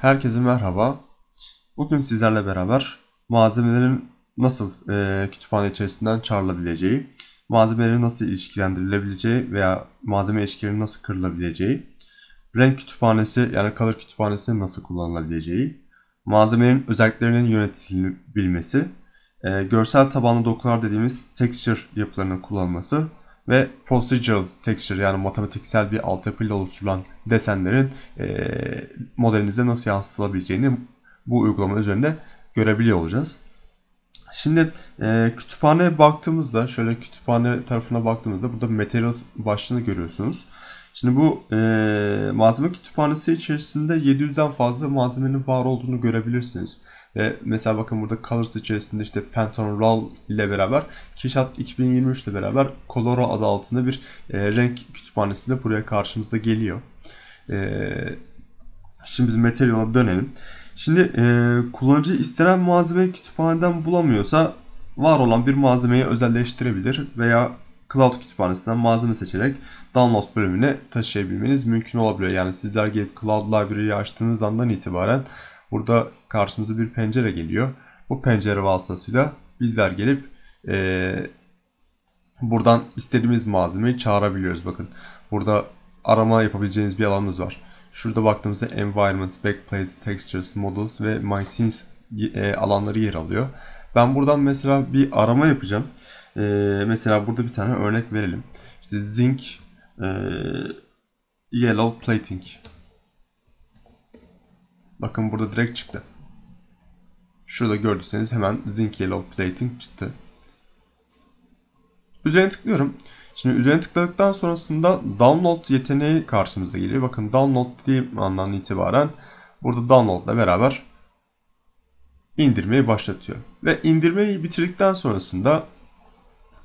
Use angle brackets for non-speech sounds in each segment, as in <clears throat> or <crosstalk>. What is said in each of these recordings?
Herkese merhaba. Bugün sizlerle beraber malzemelerin nasıl e, kütüphane içerisinden çağrılabileceği, malzemelerin nasıl ilişkilendirilebileceği veya malzeme ilişkilerinin nasıl kırılabileceği, renk kütüphanesi yani color kütüphanesi nasıl kullanılabileceği, malzemenin özelliklerinin yönetilebilmesi, e, görsel tabanlı dokular dediğimiz texture yapılarının kullanılması ve procedural texture yani matematiksel bir altyapıyla oluşturulan desenlerin e, modelinize nasıl yansıtılabileceğini bu uygulama üzerinde görebiliyor olacağız. Şimdi e, kütüphaneye baktığımızda şöyle kütüphane tarafına baktığımızda burada materials başlığını görüyorsunuz. Şimdi bu e, malzeme kütüphanesi içerisinde 700'den fazla malzemenin var olduğunu görebilirsiniz. Ve mesela bakın burada Colors içerisinde işte Pantone Roll ile beraber Kişat 2023 ile beraber Coloro adı altında bir e, renk kütüphanesi de buraya karşımıza geliyor. E, şimdi biz Material'a dönelim. Şimdi e, kullanıcı istenen malzemeyi kütüphaneden bulamıyorsa var olan bir malzemeyi özelleştirebilir veya Cloud kütüphanesinden malzeme seçerek Downloads bölümüne taşıyabilmeniz mümkün olabiliyor. Yani sizler gelip Cloud Library'yi açtığınız andan itibaren Burada karşımıza bir pencere geliyor. Bu pencere vasıtasıyla bizler gelip e, buradan istediğimiz malzemeyi çağırabiliyoruz. Bakın burada arama yapabileceğiniz bir alanımız var. Şurada baktığımızda Environments, Backplates, Textures, Models ve My Scenes e, alanları yer alıyor. Ben buradan mesela bir arama yapacağım. E, mesela burada bir tane örnek verelim. İşte Zinc e, Yellow Plating Bakın burada direkt çıktı. Şurada gördüyseniz hemen zinc yellow plating çıktı. Üzerine tıklıyorum. Şimdi üzerine tıkladıktan sonrasında download yeteneği karşımıza geliyor. Bakın download dediğim andan itibaren burada download ile beraber indirmeyi başlatıyor. Ve indirmeyi bitirdikten sonrasında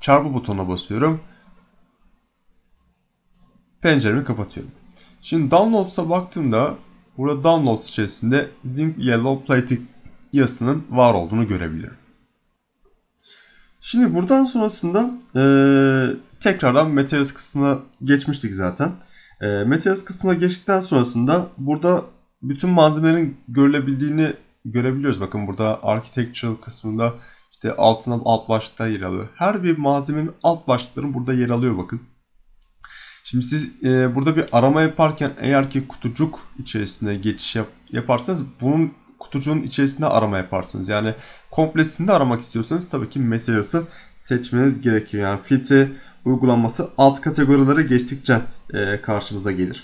çarpı butonuna basıyorum. Penceremi kapatıyorum. Şimdi download'a baktığımda Burada downloads içerisinde zinc yellow plating yazısının var olduğunu görebilirim. Şimdi buradan sonrasında e, tekrardan Materials kısmına geçmiştik zaten. E, Materials kısmına geçtikten sonrasında burada bütün malzemelerin görülebildiğini görebiliyoruz. Bakın burada architectural kısmında işte altına alt başlıkta yer alıyor. Her bir malzemenin alt başlıkların burada yer alıyor bakın. Şimdi siz e, burada bir arama yaparken eğer ki kutucuk içerisine geçiş yap, yaparsanız bunun kutucuğun içerisinde arama yaparsınız. Yani komplesinde aramak istiyorsanız tabii ki Materials'ı seçmeniz gerekiyor. Yani filtre uygulanması alt kategorilere geçtikçe e, karşımıza gelir.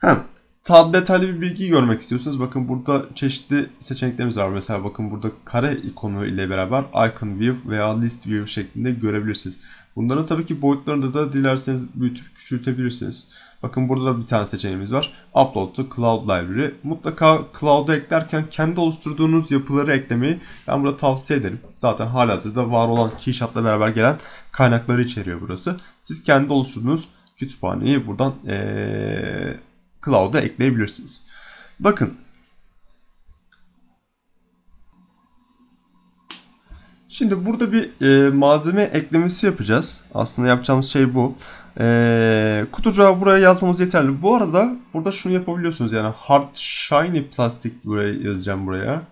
Hem Tab detaylı bir bilgi görmek istiyorsunuz. Bakın burada çeşitli seçeneklerimiz var. Mesela bakın burada kare ikonu ile beraber icon view veya list view şeklinde görebilirsiniz. Bunların tabii ki boyutlarını da dilerseniz büyütüp küçültebilirsiniz. Bakın burada da bir tane seçeneğimiz var. Upload to Cloud Library. Mutlaka Cloud'a eklerken kendi oluşturduğunuz yapıları eklemeyi ben burada tavsiye ederim. Zaten halihazırda var olan Keyshot'la beraber gelen kaynakları içeriyor burası. Siz kendi oluşturduğunuz kütüphaneyi buradan ee, Cloud'a ekleyebilirsiniz. Bakın Şimdi burada bir e, malzeme eklemesi yapacağız. Aslında yapacağımız şey bu. E, kutucuğa buraya yazmamız yeterli. Bu arada burada şunu yapabiliyorsunuz. Yani hard shiny plastik buraya yazacağım buraya.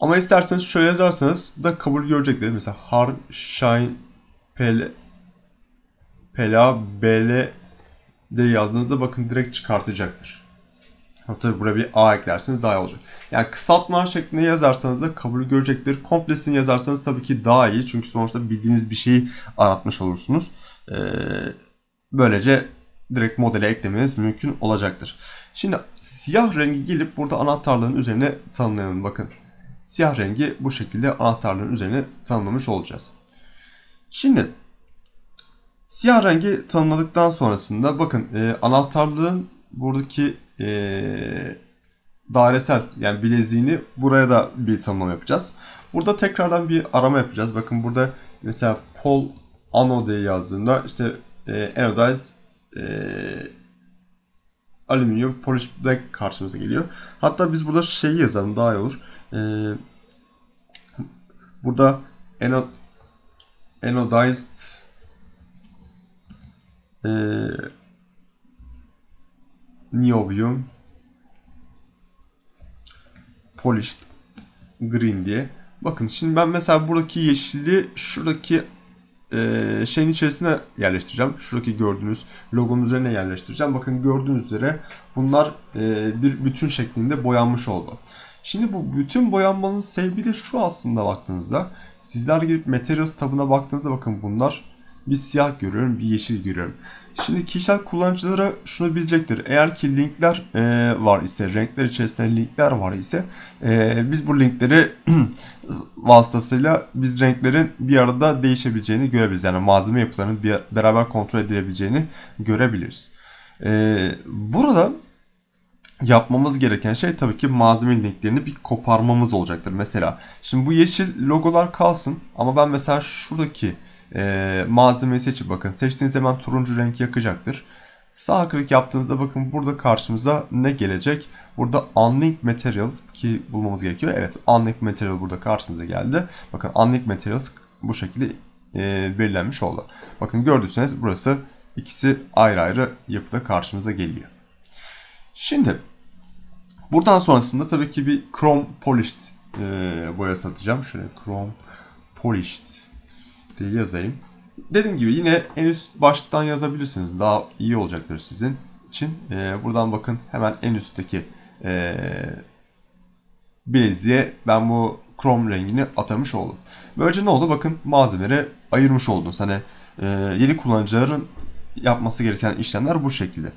Ama isterseniz şöyle yazarsanız da kabul görecekler. Mesela hard shine pele pela bele de yazdığınızda bakın direkt çıkartacaktır. Ha, tabii buraya bir A eklerseniz daha iyi olacak. Yani kısaltma şeklinde yazarsanız da kabul görecektir. Komplesini yazarsanız tabii ki daha iyi. Çünkü sonuçta bildiğiniz bir şeyi anlatmış olursunuz. Ee, böylece direkt modele eklemeniz mümkün olacaktır. Şimdi siyah rengi gelip burada anahtarlığın üzerine tanımlayalım. Bakın siyah rengi bu şekilde anahtarlığın üzerine tanımlamış olacağız. Şimdi siyah rengi tanımladıktan sonrasında bakın e, anahtarlığın buradaki e, dairesel yani bileziğini buraya da bir tanımlama yapacağız. Burada tekrardan bir arama yapacağız. Bakın burada mesela pol ano diye yazdığımda işte e, anodized e, alüminyum polish black karşımıza geliyor. Hatta biz burada şeyi yazalım daha iyi olur. E, burada anod, anodized e, Niobium Polished Green diye. Bakın şimdi ben mesela buradaki yeşili şuradaki e, şeyin içerisine yerleştireceğim. Şuradaki gördüğünüz logonun üzerine yerleştireceğim. Bakın gördüğünüz üzere bunlar e, bir bütün şeklinde boyanmış oldu. Şimdi bu bütün boyanmanın sebebi de şu aslında baktığınızda. Sizler gidip Materials tabına baktığınızda bakın bunlar bir siyah görüyorum, bir yeşil görüyorum. Şimdi kişisel kullanıcılara şunu bilecektir. Eğer ki linkler e, var ise, renkler içerisinde linkler var ise e, biz bu linkleri <clears throat> vasıtasıyla biz renklerin bir arada değişebileceğini görebiliriz. Yani malzeme yapılarının bir, beraber kontrol edilebileceğini görebiliriz. E, burada yapmamız gereken şey tabii ki malzeme linklerini bir koparmamız olacaktır. Mesela şimdi bu yeşil logolar kalsın ama ben mesela şuradaki e, malzemeyi seçip bakın. Seçtiğiniz zaman turuncu renk yakacaktır. Sağ klik yaptığınızda bakın burada karşımıza ne gelecek? Burada Unlink Material ki bulmamız gerekiyor. Evet Unlink Material burada karşımıza geldi. Bakın Unlink material bu şekilde e, belirlenmiş oldu. Bakın gördüyseniz burası ikisi ayrı ayrı yapıda karşımıza geliyor. Şimdi buradan sonrasında tabii ki bir Chrome Polished e, boya satacağım. Şöyle Chrome Polished diye yazayım. Dediğim gibi yine en üst baştan yazabilirsiniz. Daha iyi olacaktır sizin için. E, buradan bakın hemen en üstteki e, bileziğe ben bu krom rengini atamış oldum. Böylece ne oldu? Bakın malzemeleri ayırmış oldunuz. Hani e, yeni kullanıcıların yapması gereken işlemler bu şekilde.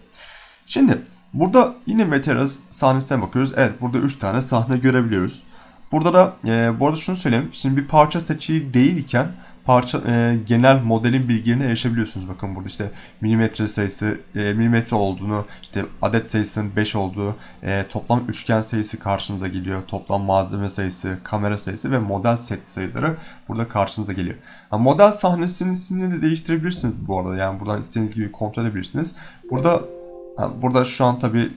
Şimdi burada yine Meteras sahnesine bakıyoruz. Evet burada 3 tane sahne görebiliyoruz. Burada da e, bu arada şunu söyleyeyim. Şimdi bir parça seçiği iken parça e, genel modelin bilgilerine erişebiliyorsunuz. Bakın burada işte milimetre sayısı, e, milimetre olduğunu, işte adet sayısının 5 olduğu, e, toplam üçgen sayısı karşınıza geliyor. Toplam malzeme sayısı, kamera sayısı ve model set sayıları burada karşınıza geliyor. Yani model ismini de değiştirebilirsiniz bu arada. Yani buradan istediğiniz gibi kontrol edebilirsiniz. Burada yani burada şu an tabii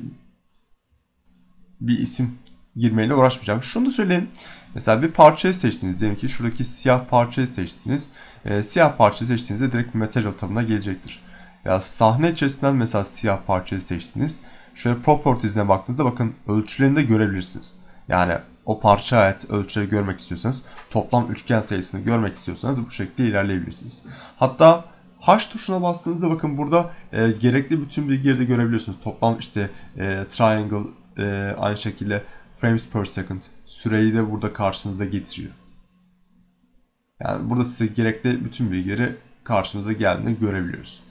bir isim girmeyle uğraşmayacağım. Şunu da söyleyeyim. Mesela bir parçayı seçtiniz. Diyelim ki şuradaki siyah parçayı seçtiniz. E, siyah parçayı seçtiğinizde direkt material tabına gelecektir. Ya sahne içerisinden mesela siyah parçayı seçtiniz. Şöyle properties'ine baktığınızda bakın ölçülerini de görebilirsiniz. Yani o parça ait ölçüleri görmek istiyorsanız, toplam üçgen sayısını görmek istiyorsanız bu şekilde ilerleyebilirsiniz. Hatta H tuşuna bastığınızda bakın burada e, gerekli bütün bilgileri de görebiliyorsunuz. Toplam işte e, triangle, e, aynı şekilde frames per second süreyi de burada karşınıza getiriyor. Yani burada size gerekli bütün bilgileri karşınıza geldiğinde görebiliyoruz.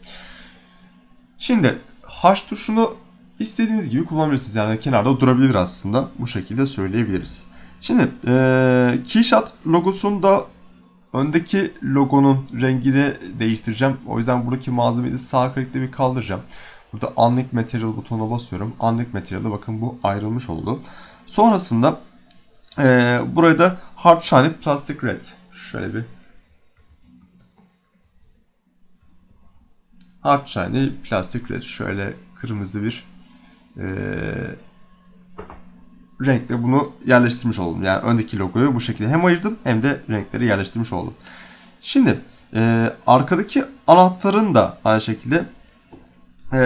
Şimdi H tuşunu istediğiniz gibi kullanabilirsiniz. Yani kenarda durabilir aslında. Bu şekilde söyleyebiliriz. Şimdi ee, Keyshot logosunda öndeki logonun rengini değiştireceğim. O yüzden buradaki malzemeyi de sağ klikle bir kaldıracağım. Burada Unlink Material butonuna basıyorum. Unlink Material'da bakın bu ayrılmış oldu. Sonrasında e, buraya da hard shiny plastic red. Şöyle bir hard shiny plastic red. Şöyle kırmızı bir e, renkle bunu yerleştirmiş oldum. Yani öndeki logoyu bu şekilde hem ayırdım hem de renkleri yerleştirmiş oldum. Şimdi e, arkadaki anahtarın da aynı şekilde e,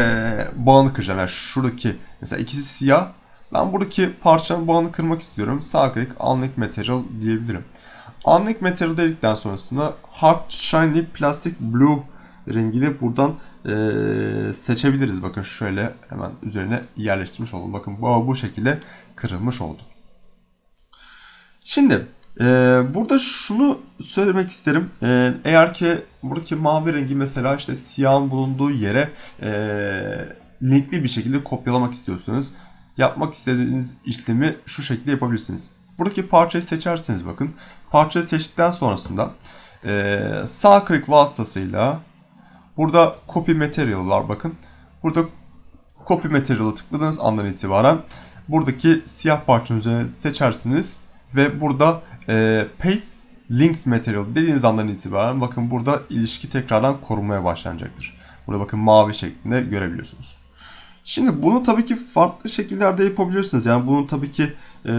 bağını kıracağım. Yani şuradaki mesela ikisi siyah ben buradaki parçanın bağını kırmak istiyorum. Sağ klik Unlink Material diyebilirim. Unlink Material dedikten sonrasında Hard Shiny Plastic Blue rengini buradan e, seçebiliriz. Bakın şöyle hemen üzerine yerleştirmiş oldum. Bakın bu, bu şekilde kırılmış oldu. Şimdi e, burada şunu söylemek isterim. E, eğer ki buradaki mavi rengi mesela işte siyahın bulunduğu yere e, linkli bir şekilde kopyalamak istiyorsanız yapmak istediğiniz işlemi şu şekilde yapabilirsiniz. Buradaki parçayı seçersiniz bakın. Parçayı seçtikten sonrasında e, sağ click vasıtasıyla burada copy material var bakın. Burada copy materialı tıkladığınız andan itibaren buradaki siyah parçanın üzerine seçersiniz ve burada e, paste linked material dediğiniz andan itibaren bakın burada ilişki tekrardan korunmaya başlanacaktır. Burada bakın mavi şeklinde görebiliyorsunuz. Şimdi bunu tabii ki farklı şekillerde yapabilirsiniz. Yani bunu tabii ki e,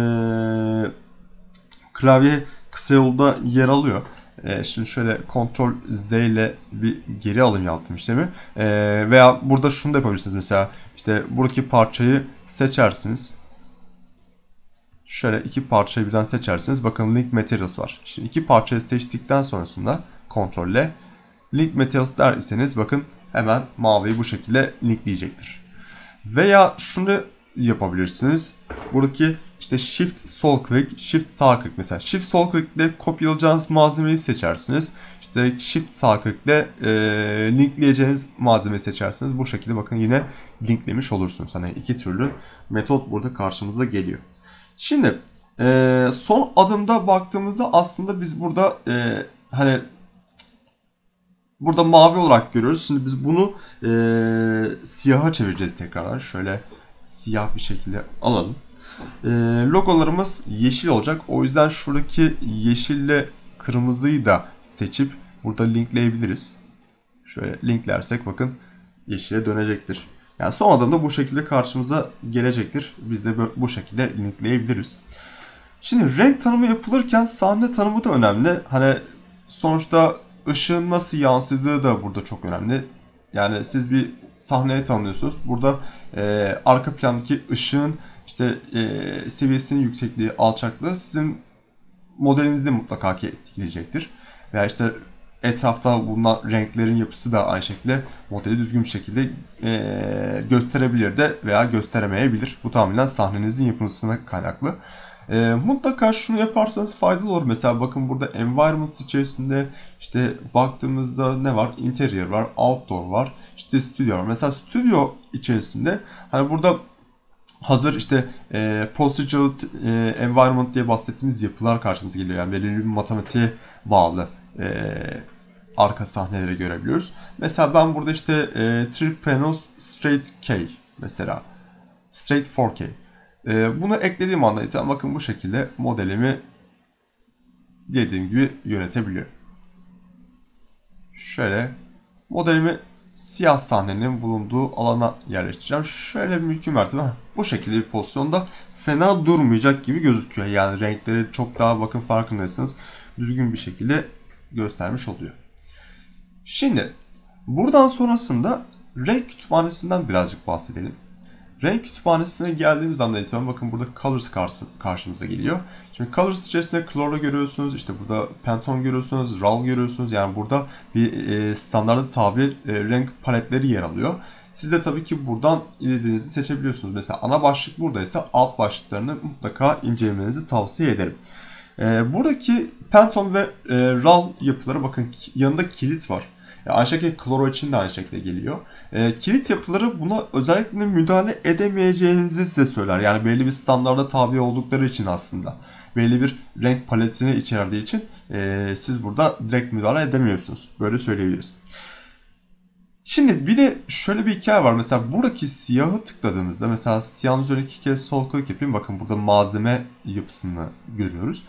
klavye kısa yolda yer alıyor. E, şimdi şöyle Ctrl Z ile bir geri alım yaptım işlemi. E, veya burada şunu da yapabilirsiniz mesela. işte buradaki parçayı seçersiniz. Şöyle iki parçayı birden seçersiniz. Bakın Link Materials var. Şimdi iki parçayı seçtikten sonrasında Ctrl ile Link Materials der iseniz bakın hemen maviyi bu şekilde linkleyecektir. Veya şunu yapabilirsiniz. Buradaki işte shift sol click, shift sağ click mesela. Shift sol click ile kopyalayacağınız malzemeyi seçersiniz. İşte shift sağ click ile e, linkleyeceğiniz malzemeyi seçersiniz. Bu şekilde bakın yine linklemiş olursunuz. Hani iki türlü metot burada karşımıza geliyor. Şimdi e, son adımda baktığımızda aslında biz burada e, hani burada mavi olarak görüyoruz. Şimdi biz bunu e, siyaha çevireceğiz tekrardan. Şöyle siyah bir şekilde alalım. E, logolarımız yeşil olacak. O yüzden şuradaki yeşille kırmızıyı da seçip burada linkleyebiliriz. Şöyle linklersek bakın yeşile dönecektir. Yani sonradan da bu şekilde karşımıza gelecektir. Biz de bu şekilde linkleyebiliriz. Şimdi renk tanımı yapılırken sahne tanımı da önemli. Hani sonuçta ışığın nasıl yansıdığı da burada çok önemli. Yani siz bir sahneye tanıyorsunuz. Burada e, arka plandaki ışığın işte e, seviyesinin yüksekliği, alçaklığı sizin modelinizi de mutlaka ki etkileyecektir. Veya işte etrafta bulunan renklerin yapısı da aynı şekilde modeli düzgün bir şekilde e, gösterebilir de veya gösteremeyebilir. Bu tamamen sahnenizin yapısına kaynaklı. E, mutlaka şunu yaparsanız faydalı olur. Mesela bakın burada environments içerisinde işte baktığımızda ne var? Interior var, outdoor var, işte stüdyo var. Mesela stüdyo içerisinde hani burada hazır işte e, procedural e, environment diye bahsettiğimiz yapılar karşımıza geliyor. Yani belirli bir matematiğe bağlı e, arka sahneleri görebiliyoruz. Mesela ben burada işte e, Three Panels Straight K mesela Straight 4K e, bunu eklediğim anda iten bakın bu şekilde modelimi dediğim gibi yönetebiliyorum. Şöyle modelimi siyah sahnenin bulunduğu alana yerleştireceğim. Şöyle bir mümkün mertebe bu şekilde bir pozisyonda fena durmayacak gibi gözüküyor. Yani renkleri çok daha bakın farkındaysanız düzgün bir şekilde göstermiş oluyor. Şimdi buradan sonrasında renk kütüphanesinden birazcık bahsedelim. Renk kütüphanesine geldiğimiz anda itibaren bakın burada Colors karşımıza geliyor. Şimdi Colors içerisinde Chlor'la görüyorsunuz. işte burada Penton görüyorsunuz. RAL görüyorsunuz. Yani burada bir e, standarda tabi e, renk paletleri yer alıyor. Siz de tabii ki buradan istediğinizi seçebiliyorsunuz. Mesela ana başlık buradaysa alt başlıklarını mutlaka incelemenizi tavsiye ederim. E, buradaki Penton ve e, RAL yapıları bakın yanında kilit var. Yani e, aynı şekilde kloro için de aynı şekilde geliyor. E, kilit yapıları buna özellikle müdahale edemeyeceğinizi size söyler. Yani belli bir standarda tabi oldukları için aslında. Belli bir renk paletini içerdiği için e, siz burada direkt müdahale edemiyorsunuz. Böyle söyleyebiliriz. Şimdi bir de şöyle bir hikaye var. Mesela buradaki siyahı tıkladığımızda mesela siyahın üzerine iki kez sol klik yapayım. Bakın burada malzeme yapısını görüyoruz.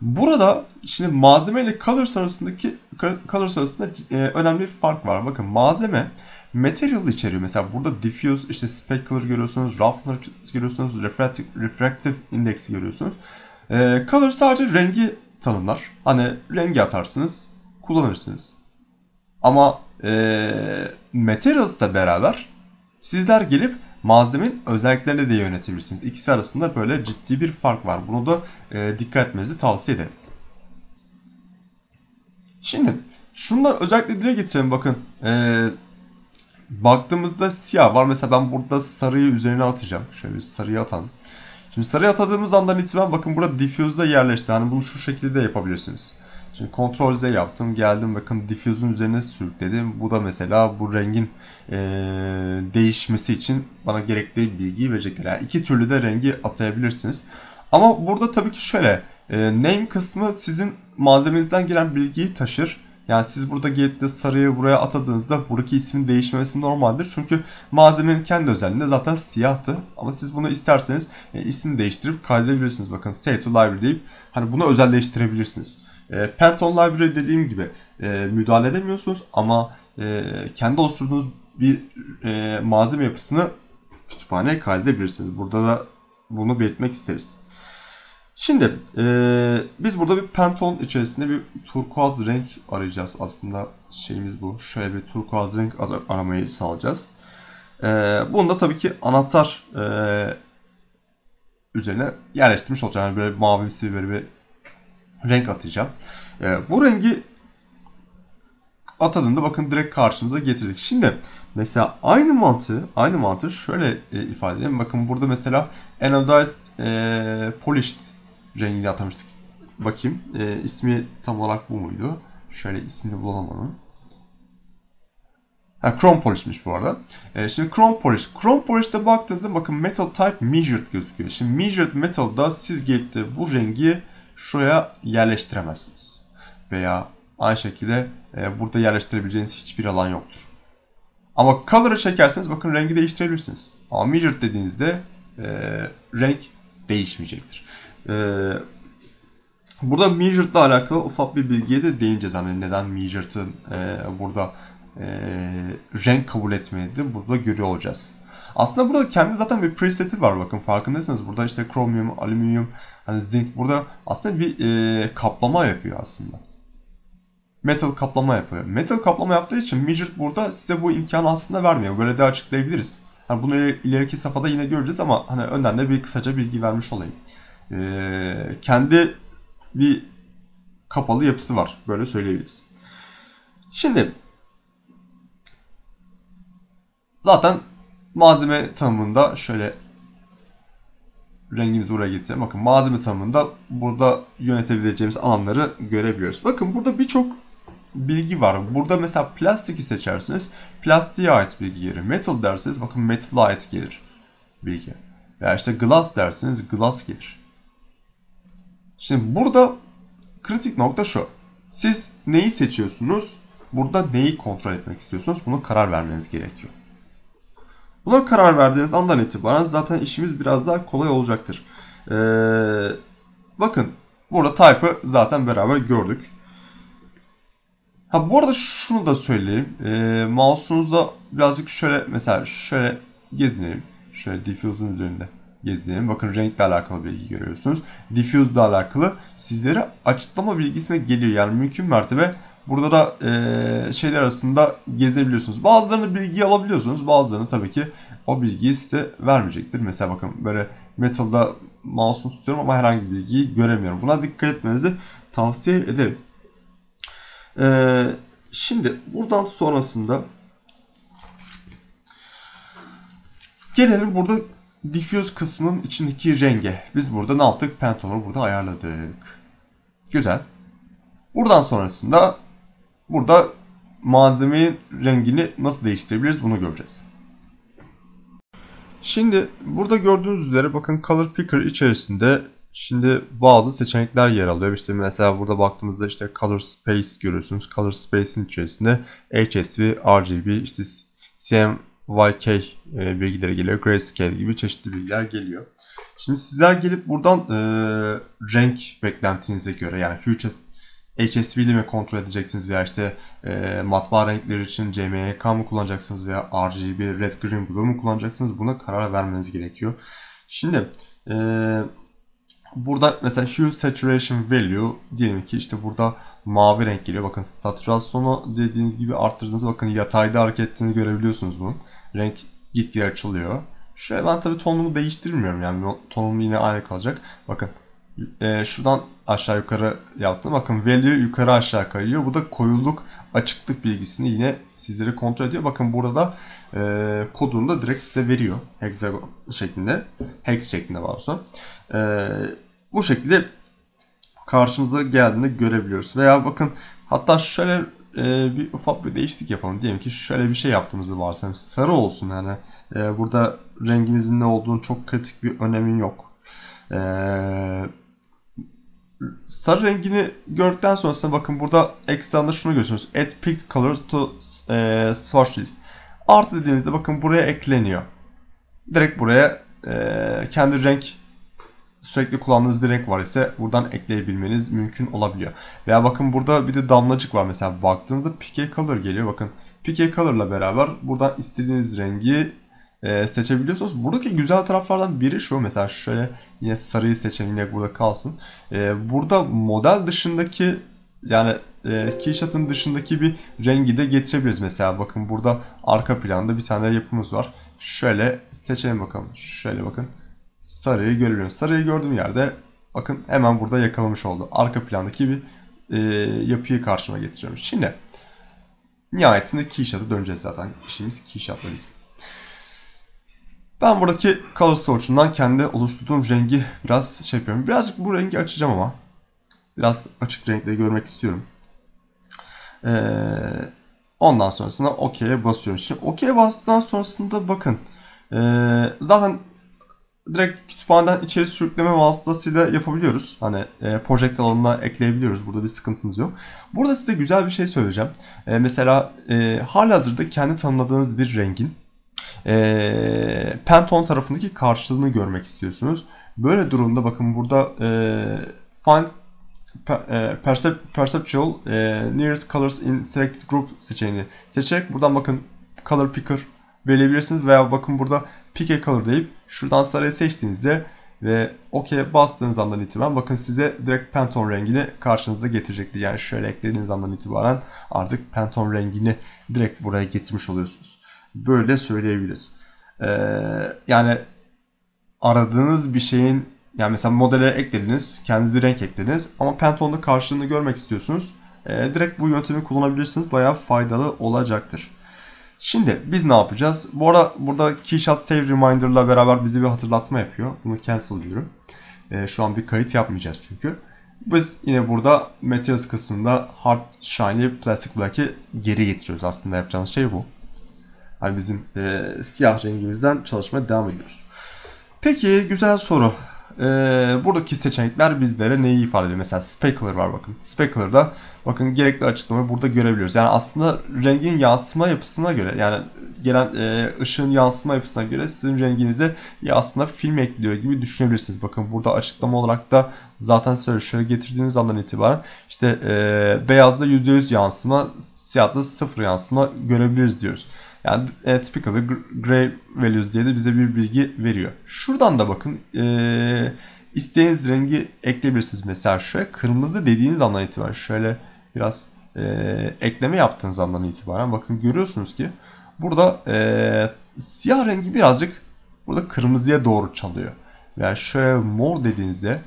Burada şimdi malzeme ile color arasındaki color arasında e, önemli bir fark var. Bakın malzeme Material içeriyor. Mesela burada diffuse, işte specular görüyorsunuz, roughness görüyorsunuz, refractive, refractive indeksi görüyorsunuz. E, color sadece rengi tanımlar. Hani rengi atarsınız, kullanırsınız. Ama e, ile beraber sizler gelip malzemenin özelliklerini de yönetebilirsiniz. İkisi arasında böyle ciddi bir fark var. Bunu da e, dikkat etmenizi tavsiye ederim. Şimdi şunu da özellikle dile getirelim bakın. Eee baktığımızda siyah var. Mesela ben burada sarıyı üzerine atacağım. Şöyle bir sarıyı atalım. Şimdi sarıyı atadığımız andan itibaren bakın burada diffuse de yerleşti. Hani bunu şu şekilde de yapabilirsiniz. Şimdi Ctrl Z yaptım. Geldim bakın diffuse'un üzerine sürükledim. Bu da mesela bu rengin ee, değişmesi için bana gerekli bilgiyi verecekler. Yani iki türlü de rengi atayabilirsiniz. Ama burada tabii ki şöyle e, name kısmı sizin malzemenizden gelen bilgiyi taşır. Yani siz burada gelip de buraya atadığınızda buradaki ismin değişmemesi normaldir. Çünkü malzemenin kendi özelliğinde zaten siyahtı. Ama siz bunu isterseniz e, ismini değiştirip kaydedebilirsiniz. Bakın say to library deyip hani bunu özelleştirebilirsiniz. E, Penton Library dediğim gibi e, müdahale edemiyorsunuz ama e, kendi oluşturduğunuz bir e, malzeme yapısını kütüphaneye kaydedebilirsiniz. Burada da bunu belirtmek isteriz. Şimdi ee, biz burada bir penton içerisinde bir turkuaz renk arayacağız. Aslında şeyimiz bu. Şöyle bir turkuaz renk ar aramayı sağlayacağız. E, bunu da tabii ki anahtar e, üzerine yerleştirmiş olacağım. Yani böyle mavimsi böyle bir renk atacağım. E, bu rengi atadığında bakın direkt karşımıza getirdik. Şimdi mesela aynı mantığı aynı mantığı şöyle e, ifade edelim. Bakın burada mesela anodized e, polished rengiyle atamıştık. Bakayım. E, ismi tam olarak bu muydu? Şöyle ismini bulalım onun. Ha Chrome Polish'miş bu arada. E, şimdi Chrome Polish. Chrome Polish'te baktığınızda bakın Metal Type Measured gözüküyor. Şimdi Measured Metal'da siz gelip de bu rengi şuraya yerleştiremezsiniz. Veya aynı şekilde e, burada yerleştirebileceğiniz hiçbir alan yoktur. Ama Color'ı çekerseniz bakın rengi değiştirebilirsiniz. Ama Measured dediğinizde e, renk değişmeyecektir. Ee, burada measured'la alakalı ufak bir bilgiye de değineceğiz. Hani neden measured'ın e, burada e, renk kabul etmedi burada görüyor olacağız. Aslında burada kendi zaten bir preset'i var bakın farkındaysanız. Burada işte chromium, alüminyum, hani zinc burada aslında bir e, kaplama yapıyor aslında. Metal kaplama yapıyor. Metal kaplama yaptığı için Midget burada size bu imkanı aslında vermiyor. Böyle de açıklayabiliriz. Hani bunu ileriki safhada yine göreceğiz ama hani önden de bir kısaca bilgi vermiş olayım e, kendi bir kapalı yapısı var. Böyle söyleyebiliriz. Şimdi zaten malzeme tanımında şöyle rengimizi buraya getireceğim. Bakın malzeme tanımında burada yönetebileceğimiz alanları görebiliyoruz. Bakın burada birçok bilgi var. Burada mesela plastik seçersiniz, plastiğe ait bilgi gelir. Metal derseniz bakın metal ait gelir bilgi. Veya işte glass derseniz glass gelir. Şimdi burada kritik nokta şu. Siz neyi seçiyorsunuz? Burada neyi kontrol etmek istiyorsunuz? Buna karar vermeniz gerekiyor. Buna karar verdiğiniz andan itibaren zaten işimiz biraz daha kolay olacaktır. Ee, bakın burada type'ı zaten beraber gördük. Ha bu arada şunu da söyleyeyim. Ee, mouse'unuzda birazcık şöyle mesela şöyle gezinelim. Şöyle diffuse'un üzerinde gezelim. Bakın renkle alakalı bilgi görüyorsunuz. Diffuse ile alakalı sizlere açıklama bilgisine geliyor. Yani mümkün mertebe burada da e, şeyler arasında gezebiliyorsunuz. Bazılarını bilgi alabiliyorsunuz. Bazılarını tabii ki o bilgiyi size vermeyecektir. Mesela bakın böyle Metal'da mouse'unu tutuyorum ama herhangi bir bilgiyi göremiyorum. Buna dikkat etmenizi tavsiye ederim. Ee, şimdi buradan sonrasında gelelim burada Diffuse kısmının içindeki renge. Biz burada ne yaptık? Pentomer'ı burada ayarladık. Güzel. Buradan sonrasında burada malzemenin rengini nasıl değiştirebiliriz bunu göreceğiz. Şimdi burada gördüğünüz üzere bakın Color Picker içerisinde şimdi bazı seçenekler yer alıyor. İşte mesela burada baktığımızda işte Color Space görüyorsunuz. Color Space'in içerisinde HSV, RGB, işte CM YK e, bilgileri geliyor. Grayscale gibi çeşitli bilgiler geliyor. Şimdi sizler gelip buradan e, renk beklentinize göre yani Future HSV ile mi kontrol edeceksiniz veya işte e, matbaa renkleri için CMYK mı kullanacaksınız veya RGB, Red, Green, Blue mu kullanacaksınız buna karar vermeniz gerekiyor. Şimdi e, burada mesela Hue Saturation Value diyelim ki işte burada mavi renk geliyor. Bakın satürasyonu dediğiniz gibi arttırdığınızda bakın yatayda hareket ettiğini görebiliyorsunuz bunun. Renk gitgide açılıyor. Şöyle ben tabii tonumu değiştirmiyorum yani tonum yine aynı kalacak. Bakın e, şuradan aşağı yukarı yaptım. Bakın value yukarı aşağı kayıyor. Bu da koyuluk açıklık bilgisini yine sizlere kontrol ediyor. Bakın burada da e, kodunu da direkt size veriyor. Hexagon şeklinde. Hex şeklinde var olsa. E, bu şekilde karşımıza geldiğinde görebiliyoruz. Veya bakın hatta şöyle e, bir ufak bir değişiklik yapalım. Diyelim ki şöyle bir şey yaptığımızı varsayalım. Sarı olsun yani. E, burada rengimizin ne olduğunu çok kritik bir önemi yok. E, sarı rengini gördükten sonrasında bakın burada ekranda şunu görüyorsunuz. Add picked color to e, swatch list. Artı dediğinizde bakın buraya ekleniyor. Direkt buraya e, kendi renk sürekli kullandığınız bir renk var ise buradan ekleyebilmeniz mümkün olabiliyor. Veya bakın burada bir de damlacık var mesela baktığınızda PK Color geliyor bakın. PK Color'la beraber buradan istediğiniz rengi e, seçebiliyorsunuz. Buradaki güzel taraflardan biri şu mesela şöyle yine sarıyı seçelim yine burada kalsın. E, burada model dışındaki yani e, Keyshot'ın dışındaki bir rengi de getirebiliriz. Mesela bakın burada arka planda bir tane yapımız var. Şöyle seçelim bakalım. Şöyle bakın sarıyı görebiliyoruz. Sarıyı gördüğüm yerde bakın hemen burada yakalamış oldu. Arka plandaki bir e, yapıyı karşıma getiriyorum. Şimdi nihayetinde keyshot'a döneceğiz zaten. İşimiz keyshot'la bizim. Ben buradaki color swatch'undan kendi oluşturduğum rengi biraz şey yapıyorum. Birazcık bu rengi açacağım ama. Biraz açık renkleri görmek istiyorum. Ee, ondan sonrasında OK'ye basıyorum. Şimdi OK'ye bastıktan sonrasında bakın. Ee, zaten direkt kütüphaneden içeri sürükleme vasıtasıyla yapabiliyoruz. Hani e, project alanına ekleyebiliyoruz. Burada bir sıkıntımız yok. Burada size güzel bir şey söyleyeceğim. E, mesela e, halihazırda kendi tanımladığınız bir rengin e, Penton tarafındaki karşılığını görmek istiyorsunuz. Böyle durumda bakın burada e, find e, Percep Perceptual e, Nearest Colors in Selected Group seçeneğini seçerek buradan bakın Color Picker verebilirsiniz veya bakın burada Pick Color deyip şuradan sarıyı seçtiğinizde ve OK'ye bastığınız andan itibaren bakın size direkt Pantone rengini karşınıza getirecektir. Yani şöyle eklediğiniz andan itibaren artık Pantone rengini direkt buraya getirmiş oluyorsunuz. Böyle söyleyebiliriz. Ee, yani aradığınız bir şeyin yani mesela modele eklediniz, kendiniz bir renk eklediniz ama Pantone'da karşılığını görmek istiyorsunuz. Ee, direkt bu yöntemi kullanabilirsiniz. Bayağı faydalı olacaktır. Şimdi biz ne yapacağız? Bu arada burada Keyshot Save Reminder ile beraber bize bir hatırlatma yapıyor. Bunu cancel diyorum. E, şu an bir kayıt yapmayacağız çünkü. Biz yine burada Materials kısmında Hard Shiny Plastic Black'i geri getiriyoruz. Aslında yapacağımız şey bu. Yani bizim e, siyah rengimizden çalışmaya devam ediyoruz. Peki güzel soru. E, buradaki seçenekler bizlere neyi ifade ediyor? Mesela specular var bakın. Specular'da bakın gerekli açıklamayı burada görebiliyoruz. Yani aslında rengin yansıma yapısına göre yani gelen e, ışığın yansıma yapısına göre sizin renginize aslında film ekliyor gibi düşünebilirsiniz. Bakın burada açıklama olarak da zaten söyle şöyle getirdiğiniz andan itibaren işte e, beyazda %100 yansıma, siyahta sıfır yansıma görebiliriz diyoruz. Yani e, typically gray values diye de bize bir bilgi veriyor. Şuradan da bakın e, istediğiniz rengi ekleyebilirsiniz. Mesela şöyle kırmızı dediğiniz andan itibaren şöyle biraz e, ekleme yaptığınız andan itibaren bakın görüyorsunuz ki burada e, siyah rengi birazcık burada kırmızıya doğru çalıyor. Yani şöyle mor dediğinizde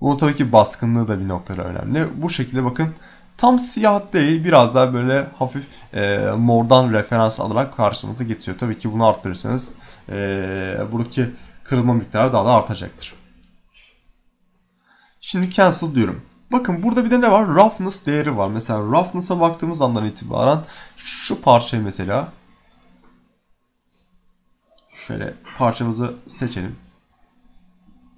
bunun tabii ki baskınlığı da bir noktada önemli. Bu şekilde bakın tam siyah değil biraz daha böyle hafif e, mordan referans alarak karşımıza geçiyor. Tabii ki bunu arttırırsanız e, buradaki kırılma miktarı daha da artacaktır. Şimdi cancel diyorum. Bakın burada bir de ne var? Roughness değeri var. Mesela roughness'a baktığımız andan itibaren şu parça mesela şöyle parçamızı seçelim.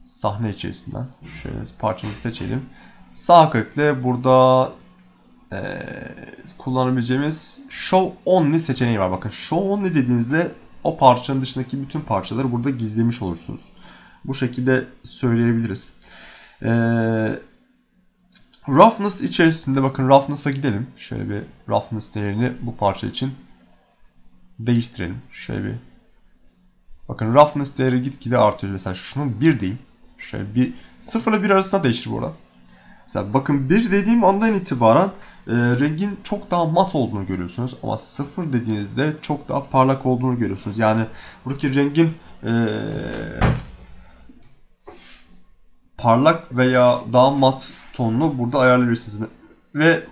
Sahne içerisinden şöyle parçamızı seçelim. Sağ klikle burada e, kullanabileceğimiz Show Only seçeneği var. Bakın Show Only dediğinizde o parçanın dışındaki bütün parçaları burada gizlemiş olursunuz. Bu şekilde söyleyebiliriz. E, roughness içerisinde bakın Roughness'a gidelim. Şöyle bir Roughness değerini bu parça için değiştirelim. Şöyle bir Bakın roughness değeri gitgide artıyor. Mesela şunu 1 diyeyim. Şöyle bir 0 ile 1 arasında değişir bu oran. Mesela bakın 1 dediğim andan itibaren ee, rengin çok daha mat olduğunu görüyorsunuz. Ama sıfır dediğinizde çok daha parlak olduğunu görüyorsunuz. Yani buradaki rengin e, parlak veya daha mat tonunu burada ayarlayabilirsiniz. Ve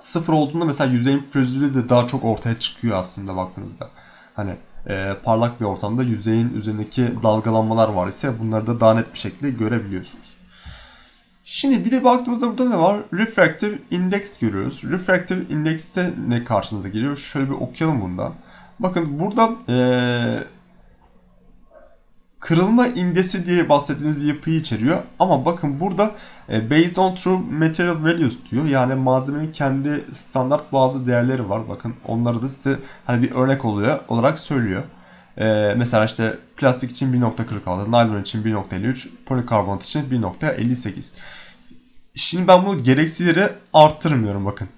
sıfır olduğunda mesela yüzeyin pürüzlülüğü de daha çok ortaya çıkıyor aslında baktığınızda. Hani e, parlak bir ortamda yüzeyin üzerindeki dalgalanmalar var ise bunları da daha net bir şekilde görebiliyorsunuz. Şimdi bir de baktığımızda burada ne var? Refractive Index görüyoruz. Refractive Index'te ne karşımıza geliyor? Şöyle bir okuyalım bundan. Bakın burada ee, kırılma indesi diye bahsettiğimiz bir yapıyı içeriyor. Ama bakın burada e, based on true material values diyor. Yani malzemenin kendi standart bazı değerleri var. Bakın onları da size hani bir örnek oluyor olarak söylüyor. Ee, mesela işte plastik için 1.46, naylon için 1.53, polikarbonat için 1.58. Şimdi ben bunu gereksizleri yere arttırmıyorum bakın.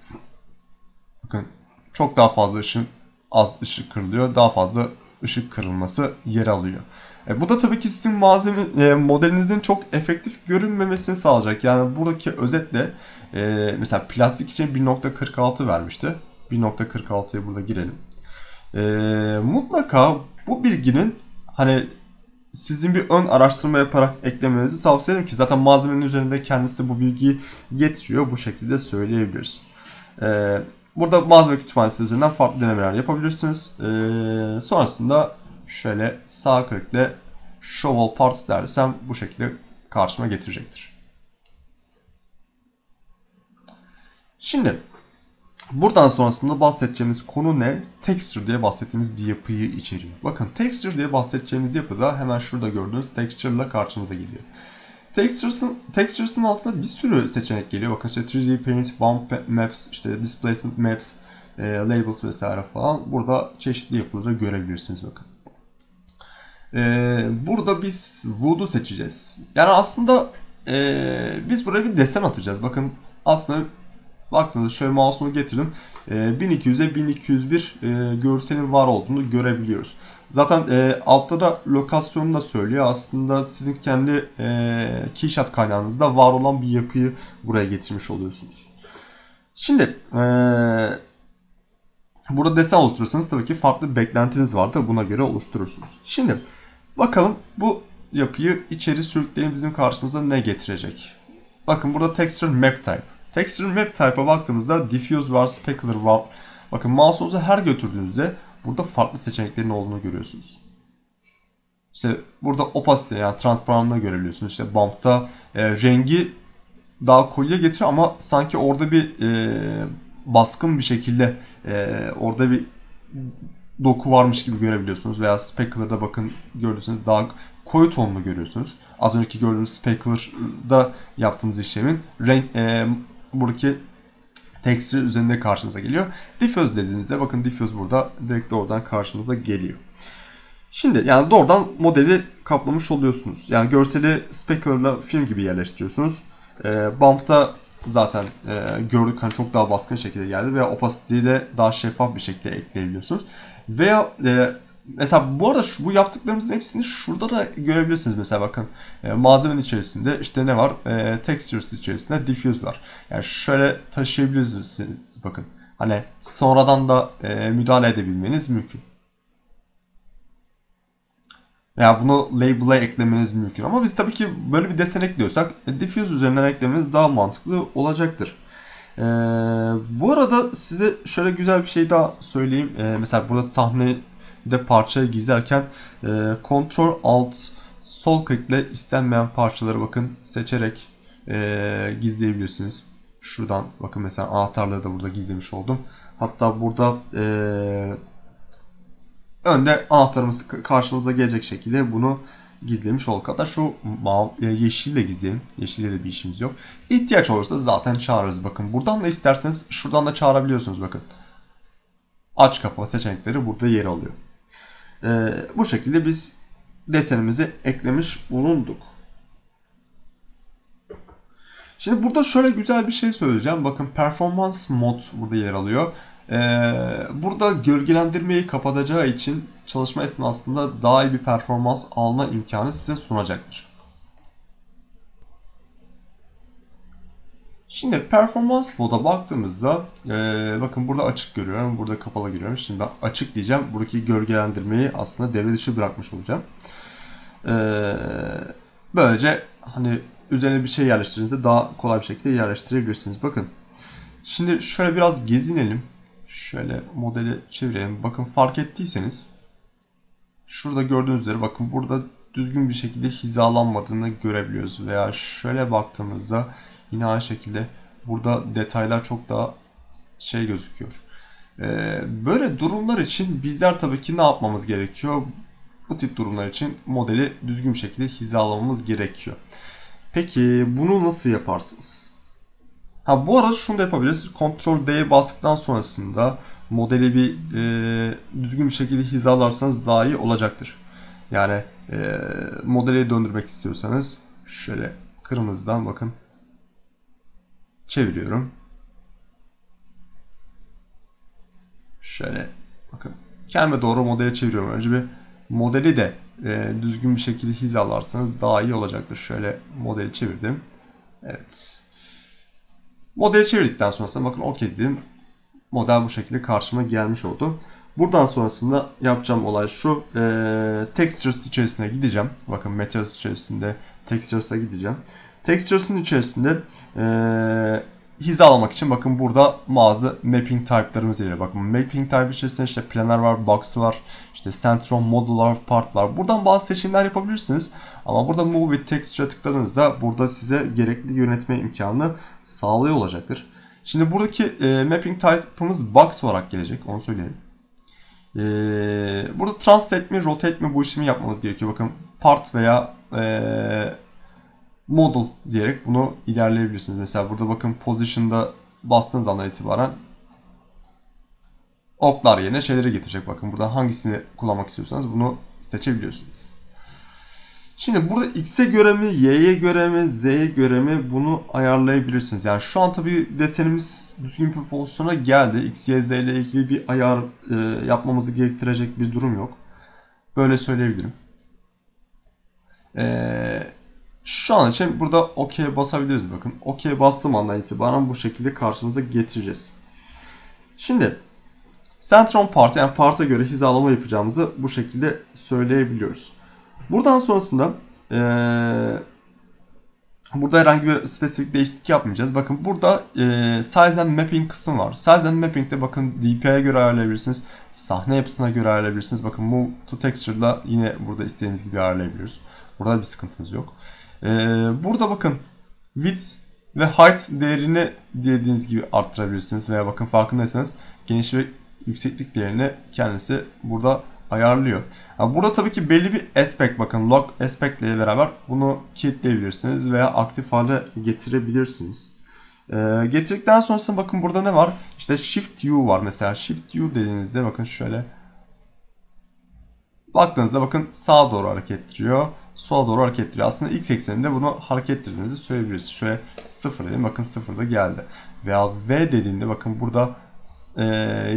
Bakın çok daha fazla ışın az ışık kırılıyor. Daha fazla ışık kırılması yer alıyor. E, bu da tabii ki sizin malzeme e, modelinizin çok efektif görünmemesini sağlayacak. Yani buradaki özetle e, mesela plastik için 1.46 vermişti. 1.46'ya burada girelim. E, mutlaka bu bilginin hani sizin bir ön araştırma yaparak eklemenizi tavsiye ederim ki zaten malzemenin üzerinde kendisi bu bilgiyi getiriyor. Bu şekilde söyleyebiliriz. Ee, burada malzeme kütüphanesi üzerinden farklı denemeler yapabilirsiniz. Ee, sonrasında şöyle sağ klikle Show All Parts dersem bu şekilde karşıma getirecektir. Şimdi Buradan sonrasında bahsedeceğimiz konu ne? Texture diye bahsettiğimiz bir yapıyı içeriyor. Bakın texture diye bahsedeceğimiz yapı da hemen şurada gördüğünüz texture ile karşınıza geliyor. Textures'ın Textures'ın altında bir sürü seçenek geliyor. Bakın işte 3D Paint, Bump Maps, işte Displacement Maps, e, Labels vesaire falan. Burada çeşitli yapıları görebilirsiniz bakın. E, burada biz woodu seçeceğiz. Yani aslında e, biz buraya bir desen atacağız. Bakın aslında Baktığınızda şöyle mouse'umu getirdim. 1200'e ee, 1201 e, görselin var olduğunu görebiliyoruz. Zaten e, altta da lokasyonu da söylüyor. Aslında sizin kendi e, keyshot kaynağınızda var olan bir yapıyı buraya getirmiş oluyorsunuz. Şimdi e, burada desen oluşturursanız tabii ki farklı bir beklentiniz vardır. Buna göre oluşturursunuz. Şimdi bakalım bu yapıyı içeri sürükleyen bizim karşımıza ne getirecek? Bakın burada texture map type. Texture Map Type'a baktığımızda Diffuse var, Specular var. Bakın mouse'unuzu her götürdüğünüzde burada farklı seçeneklerin olduğunu görüyorsunuz. İşte burada opacity yani transparanlığı görebiliyorsunuz. İşte bump'ta e, rengi daha koyuya getiriyor ama sanki orada bir e, baskın bir şekilde e, orada bir doku varmış gibi görebiliyorsunuz. Veya specular'da bakın gördüğünüz daha koyu tonlu görüyorsunuz. Az önceki gördüğünüz specular'da yaptığımız işlemin renk, e, buradaki texture üzerinde karşımıza geliyor. Diffuse dediğinizde bakın diffuse burada direkt doğrudan karşımıza geliyor. Şimdi yani doğrudan modeli kaplamış oluyorsunuz. Yani görseli specular'la film gibi yerleştiriyorsunuz. E, bump'ta zaten e, gördük hani çok daha baskın şekilde geldi veya opacity'yi de daha şeffaf bir şekilde ekleyebiliyorsunuz. Veya e, Mesela bu arada şu, bu yaptıklarımızın hepsini şurada da görebilirsiniz mesela bakın. E, malzemenin içerisinde işte ne var? E, textures içerisinde diffuse var. Yani şöyle taşıyabilirsiniz bakın. Hani sonradan da e, müdahale edebilmeniz mümkün. Ya yani bunu label'a eklemeniz mümkün. Ama biz tabii ki böyle bir desen ekliyorsak e, diffuse üzerinden eklemeniz daha mantıklı olacaktır. Ee, bu arada size şöyle güzel bir şey daha söyleyeyim. Ee, mesela burada sahne de parçayı gizlerken e, Ctrl Alt sol klikle istenmeyen parçaları bakın seçerek e, gizleyebilirsiniz. Şuradan bakın mesela anahtarları da burada gizlemiş oldum. Hatta burada e, önde anahtarımız karşımıza gelecek şekilde bunu gizlemiş olduk. Hatta şu mav, e, yeşille gizleyelim. Yeşille de bir işimiz yok. İhtiyaç olursa zaten çağırırız. Bakın buradan da isterseniz şuradan da çağırabiliyorsunuz bakın. Aç kapama seçenekleri burada yer alıyor. E, bu şekilde biz desenimizi eklemiş bulunduk. Şimdi burada şöyle güzel bir şey söyleyeceğim. Bakın performans mod burada yer alıyor. Ee, burada gölgelendirmeyi kapatacağı için çalışma esnasında daha iyi bir performans alma imkanı size sunacaktır. Şimdi performans moda baktığımızda e, bakın burada açık görüyorum. Burada kapalı görüyorum. Şimdi ben açık diyeceğim. Buradaki gölgelendirmeyi aslında devre dışı bırakmış olacağım. E, böylece hani üzerine bir şey yerleştirdiğinizde daha kolay bir şekilde yerleştirebilirsiniz. Bakın. Şimdi şöyle biraz gezinelim. Şöyle modeli çevirelim. Bakın fark ettiyseniz şurada gördüğünüz üzere bakın burada düzgün bir şekilde hizalanmadığını görebiliyoruz. Veya şöyle baktığımızda Yine aynı şekilde burada detaylar çok daha şey gözüküyor. Ee, böyle durumlar için bizler tabii ki ne yapmamız gerekiyor? Bu tip durumlar için modeli düzgün bir şekilde hizalamamız gerekiyor. Peki bunu nasıl yaparsınız? Ha bu arada şunu da yapabiliriz. Ctrl D'ye bastıktan sonrasında modeli bir e, düzgün bir şekilde hizalarsanız daha iyi olacaktır. Yani e, modeli döndürmek istiyorsanız şöyle kırmızıdan bakın çeviriyorum. Şöyle bakın kendime doğru modele çeviriyorum. Önce bir modeli de e, düzgün bir şekilde hizalarsanız daha iyi olacaktır. Şöyle modeli çevirdim. Evet. Modeli çevirdikten sonrasında bakın OK dedim. Model bu şekilde karşıma gelmiş oldu. Buradan sonrasında yapacağım olay şu. E, textures içerisine gideceğim. Bakın Materials içerisinde Textures'a gideceğim. Textures'ın içerisinde e, hiza almak için bakın burada bazı mapping type'larımız ile Bakın mapping type içerisinde işte planer var, box var, işte centron, model var, part var. Buradan bazı seçimler yapabilirsiniz. Ama burada move with texture tıkladığınızda burada size gerekli yönetme imkanını sağlıyor olacaktır. Şimdi buradaki e, mapping type'ımız box olarak gelecek. Onu söyleyelim. E, burada translate mi, rotate mi bu işlemi yapmamız gerekiyor. Bakın part veya e, model diyerek bunu ilerleyebilirsiniz. Mesela burada bakın position'da bastığınız andan itibaren oklar yerine şeyleri getirecek. Bakın burada hangisini kullanmak istiyorsanız bunu seçebiliyorsunuz. Şimdi burada X'e göre mi, Y'ye göre mi, Z'ye göre mi bunu ayarlayabilirsiniz. Yani şu an tabi desenimiz düzgün bir pozisyona geldi. X, Y, Z ile ilgili bir ayar e, yapmamızı gerektirecek bir durum yok. Böyle söyleyebilirim. Ee, şu an için burada OK'ye basabiliriz bakın. OK'ye bastığım andan itibaren bu şekilde karşımıza getireceğiz. Şimdi Centron part yani part'a göre hizalama yapacağımızı bu şekilde söyleyebiliyoruz. Buradan sonrasında ee, burada herhangi bir spesifik değişiklik yapmayacağız. Bakın burada e, size and mapping kısım var. Size and mapping'de bakın DPI'ye göre ayarlayabilirsiniz. Sahne yapısına göre ayarlayabilirsiniz. Bakın move to texture'da yine burada istediğimiz gibi ayarlayabiliyoruz. Burada bir sıkıntımız yok. Ee, burada bakın width ve height değerini dilediğiniz gibi arttırabilirsiniz veya bakın farkındaysanız geniş ve yükseklik değerini kendisi burada ayarlıyor. Yani burada tabii ki belli bir aspect bakın log aspect ile beraber bunu kilitleyebilirsiniz veya aktif hale getirebilirsiniz. Ee, getirdikten sonrasında bakın burada ne var? İşte shift U var mesela. Shift U dediğinizde bakın şöyle baktığınızda bakın sağa doğru hareket ediyor sola doğru hareket ettiriyor. Aslında x ekseninde bunu hareket ettirdiğinizi söyleyebiliriz. Şöyle 0 dedim bakın 0 da geldi. Veya v dediğimde bakın burada e,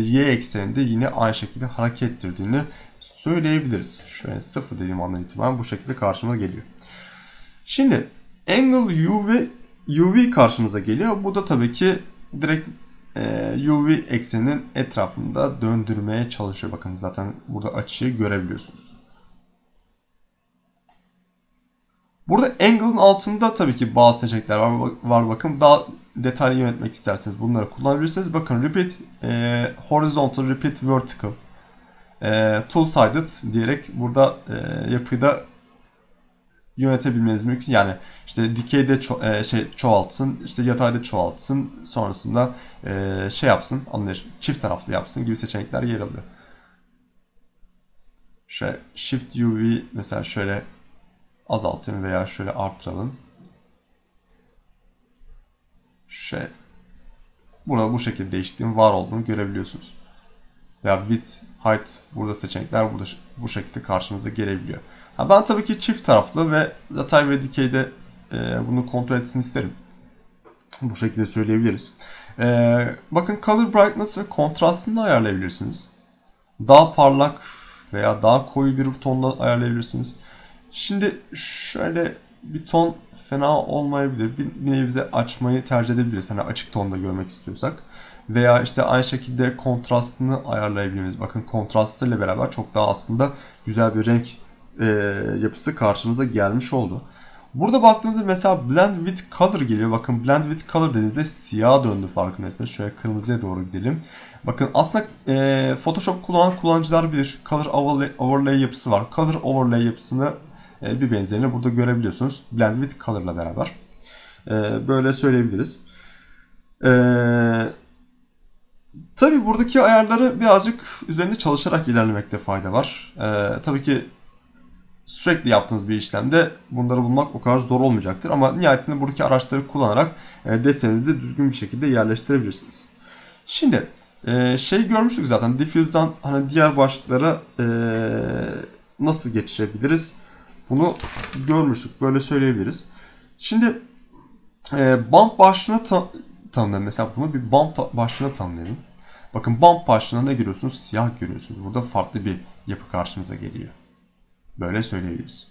y ekseninde yine aynı şekilde hareket ettirdiğini söyleyebiliriz. Şöyle 0 dediğim andan itibaren bu şekilde karşıma geliyor. Şimdi angle u ve UV karşımıza geliyor. Bu da tabii ki direkt e, UV ekseninin etrafında döndürmeye çalışıyor. Bakın zaten burada açıyı görebiliyorsunuz. Burada angle'ın altında tabii ki bazı seçenekler var, var bakın. Daha detaylı yönetmek isterseniz bunları kullanabilirsiniz. Bakın repeat e, horizontal, repeat vertical, e, two sided diyerek burada e, yapıyı da yönetebilmeniz mümkün. Yani işte dikeyde ço e, şey çoğaltsın, işte yatayda çoğaltsın, sonrasında e, şey yapsın, anlayış, çift taraflı yapsın gibi seçenekler yer alıyor. Şöyle Shift UV mesela şöyle azaltayım veya şöyle arttıralım. Şey. Burada bu şekilde değiştiğim var olduğunu görebiliyorsunuz. Veya width, height burada seçenekler burada bu şekilde karşımıza gelebiliyor. Ha ben tabii ki çift taraflı ve yatay ve dikeyde e, bunu kontrol etsin isterim. Bu şekilde söyleyebiliriz. E, bakın color brightness ve kontrastını da ayarlayabilirsiniz. Daha parlak veya daha koyu bir tonla ayarlayabilirsiniz. Şimdi şöyle bir ton fena olmayabilir. Bir nebze açmayı tercih edebiliriz. Hani açık tonda görmek istiyorsak. Veya işte aynı şekilde kontrastını ayarlayabiliriz. Bakın kontrastıyla beraber çok daha aslında güzel bir renk e, yapısı karşımıza gelmiş oldu. Burada baktığımızda mesela blend with color geliyor. Bakın blend with color dediğinizde siyah döndü farkındaysanız. Şöyle kırmızıya doğru gidelim. Bakın aslında e, Photoshop kullanan kullanıcılar bilir. Color overlay, overlay yapısı var. Color overlay yapısını e, bir benzerini burada görebiliyorsunuz. Blend with color ile beraber. E, böyle söyleyebiliriz. E, tabi buradaki ayarları birazcık üzerinde çalışarak ilerlemekte fayda var. tabii ki sürekli yaptığınız bir işlemde bunları bulmak o kadar zor olmayacaktır. Ama nihayetinde buradaki araçları kullanarak e, deseninizi düzgün bir şekilde yerleştirebilirsiniz. Şimdi şey görmüştük zaten diffuse'dan hani diğer başlıklara nasıl geçirebiliriz bunu görmüştük. Böyle söyleyebiliriz. Şimdi e, bump başlığına ta tanımlayalım. Mesela bunu bir bump ta başlığına tanımlayalım. Bakın bump başlığına ne görüyorsunuz? Siyah görüyorsunuz. Burada farklı bir yapı karşımıza geliyor. Böyle söyleyebiliriz.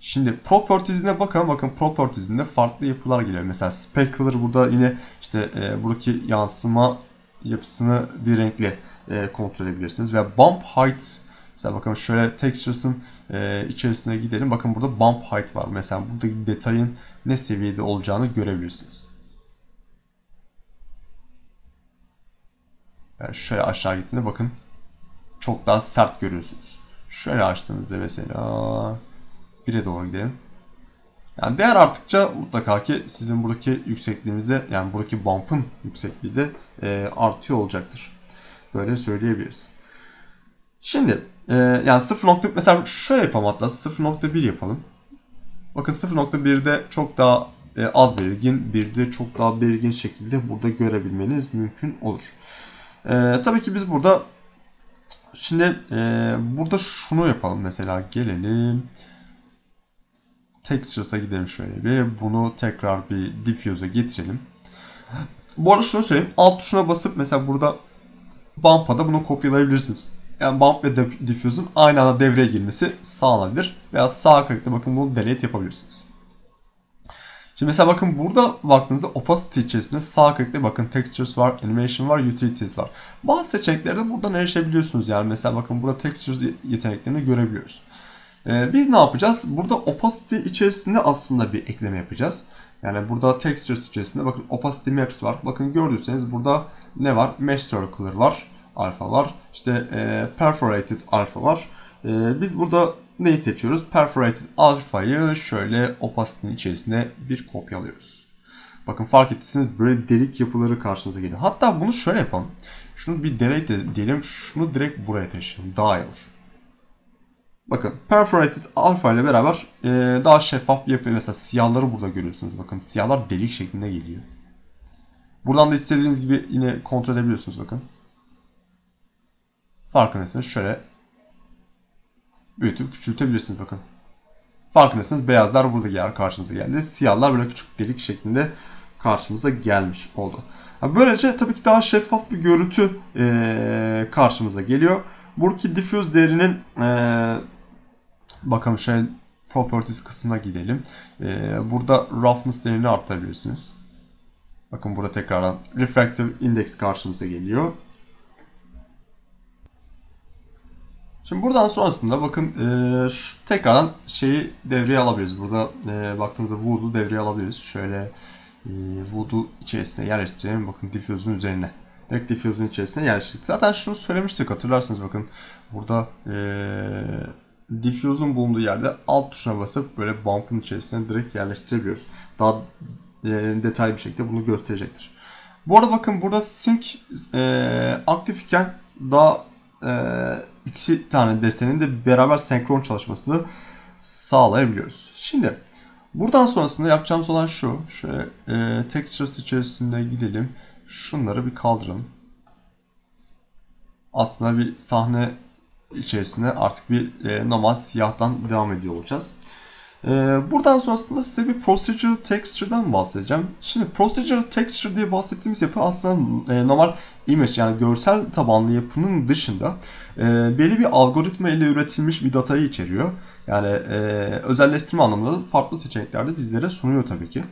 Şimdi properties'ine bakalım. Bakın properties'inde farklı yapılar geliyor. Mesela specular burada yine işte e, buradaki yansıma yapısını bir renkle e, kontrol edebilirsiniz. Ve bump height Mesela bakın şöyle textures'ın e, içerisine gidelim. Bakın burada bump height var. Mesela buradaki detayın ne seviyede olacağını görebilirsiniz. Yani şöyle aşağı gittiğinde bakın çok daha sert görüyorsunuz. Şöyle açtığınızda mesela 1'e doğru gidelim. Yani değer arttıkça mutlaka ki sizin buradaki yüksekliğinizde yani buradaki bump'ın yüksekliği de e, artıyor olacaktır. Böyle söyleyebiliriz. Şimdi e, yani 0. mesela şöyle yapalım hatta 0.1 yapalım. Bakın 0.1'de çok daha e, az belirgin, 1'de çok daha belirgin şekilde burada görebilmeniz mümkün olur. E, tabii ki biz burada şimdi e, burada şunu yapalım mesela gelelim. Textures'a gidelim şöyle bir. Bunu tekrar bir diffuse'a getirelim. Bu arada şunu söyleyeyim. Alt tuşuna basıp mesela burada Bump'a da bunu kopyalayabilirsiniz yani bump ve diffuse'un aynı anda devreye girmesi sağlanabilir. Veya sağ klikle bakın bunu delete yapabilirsiniz. Şimdi mesela bakın burada baktığınızda opacity içerisinde sağ klikle bakın textures var, animation var, utilities var. Bazı seçeneklerde buradan erişebiliyorsunuz yani mesela bakın burada textures yeteneklerini görebiliyoruz. Ee, biz ne yapacağız? Burada opacity içerisinde aslında bir ekleme yapacağız. Yani burada textures içerisinde bakın opacity maps var. Bakın gördüyseniz burada ne var? Mesh circular var alfa var. İşte e, perforated alfa var. E, biz burada neyi seçiyoruz? Perforated alfayı şöyle opacityin içerisine bir kopyalıyoruz. Bakın fark ettiyseniz böyle delik yapıları karşımıza geliyor. Hatta bunu şöyle yapalım. Şunu bir delete edelim. Şunu direkt buraya taşıyalım. Daha iyi olur. Bakın perforated alfa ile beraber e, daha şeffaf bir yapı. Mesela siyahları burada görüyorsunuz. Bakın siyahlar delik şeklinde geliyor. Buradan da istediğiniz gibi yine kontrol edebiliyorsunuz bakın farkındaysanız şöyle büyütüp küçültebilirsiniz bakın. Farkındaysanız beyazlar burada yer karşımıza geldi. Siyahlar böyle küçük delik şeklinde karşımıza gelmiş oldu. Böylece tabii ki daha şeffaf bir görüntü karşımıza geliyor. Buradaki diffuse değerinin e, bakalım şöyle properties kısmına gidelim. burada roughness değerini arttırabilirsiniz. Bakın burada tekrardan refractive index karşımıza geliyor. Şimdi buradan sonrasında bakın e, şu, tekrardan şeyi devreye alabiliriz. Burada e, baktığımızda Voodoo devreye alabiliriz. Şöyle e, Voodoo içerisine yerleştirelim. Bakın difüzün üzerine. Direkt difüzün içerisine yerleştirdik. Zaten şunu söylemiştik hatırlarsınız bakın. Burada e, diffuse'un bulunduğu yerde alt tuşuna basıp böyle bump'ın içerisine direkt yerleştirebiliyoruz. Daha e, detaylı bir şekilde bunu gösterecektir. Bu arada bakın burada sync e, aktif iken daha e, iki tane destenin de beraber senkron çalışmasını sağlayabiliyoruz. Şimdi buradan sonrasında yapacağımız olan şu. Şöyle e, textures içerisinde gidelim. Şunları bir kaldıralım. Aslında bir sahne içerisinde artık bir e, normal siyahtan devam ediyor olacağız. Ee, buradan sonrasında size bir procedural texture'dan bahsedeceğim. Şimdi procedural texture diye bahsettiğimiz yapı aslında e, normal image yani görsel tabanlı yapının dışında e, belli bir algoritma ile üretilmiş bir datayı içeriyor. Yani e, özelleştirme anlamında farklı seçeneklerde bizlere sunuyor tabii ki.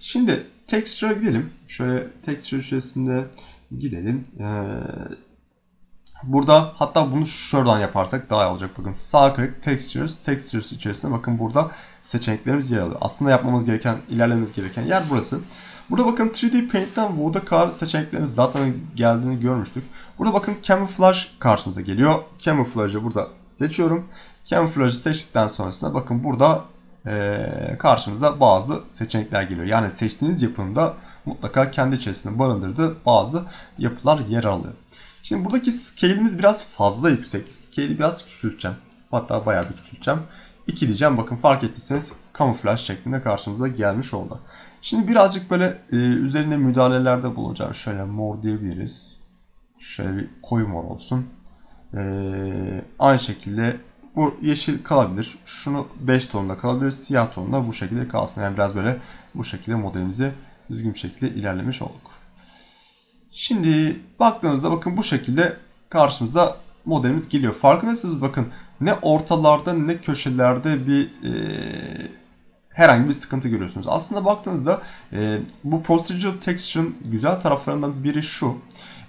Şimdi texture'a gidelim. Şöyle texture içerisinde gidelim. Ee, Burada hatta bunu şuradan yaparsak daha iyi olacak. Bakın sağ click textures. Textures içerisinde bakın burada seçeneklerimiz yer alıyor. Aslında yapmamız gereken, ilerlememiz gereken yer burası. Burada bakın 3D Paint'ten Voodoo Car seçeneklerimiz zaten geldiğini görmüştük. Burada bakın Camouflage karşımıza geliyor. Camouflage'ı burada seçiyorum. Camouflage'ı seçtikten sonrasında bakın burada ee, karşımıza bazı seçenekler geliyor. Yani seçtiğiniz yapımda mutlaka kendi içerisinde barındırdığı bazı yapılar yer alıyor. Şimdi buradaki scale'imiz biraz fazla yüksek. Scale'i biraz küçülteceğim. Hatta bayağı bir küçülteceğim. 2 diyeceğim. Bakın fark ettiyseniz kamuflaj şeklinde karşımıza gelmiş oldu. Şimdi birazcık böyle e, üzerinde müdahalelerde bulunacağım. Şöyle mor diyebiliriz. Şöyle bir koyu mor olsun. E, aynı şekilde bu yeşil kalabilir. Şunu 5 tonunda kalabilir. Siyah tonunda bu şekilde kalsın. Yani biraz böyle bu şekilde modelimizi düzgün bir şekilde ilerlemiş olduk. Şimdi baktığınızda bakın bu şekilde karşımıza modelimiz geliyor. Farkındaysanız bakın ne ortalarda ne köşelerde bir e, herhangi bir sıkıntı görüyorsunuz. Aslında baktığınızda e, bu procedural texture'ın güzel taraflarından biri şu.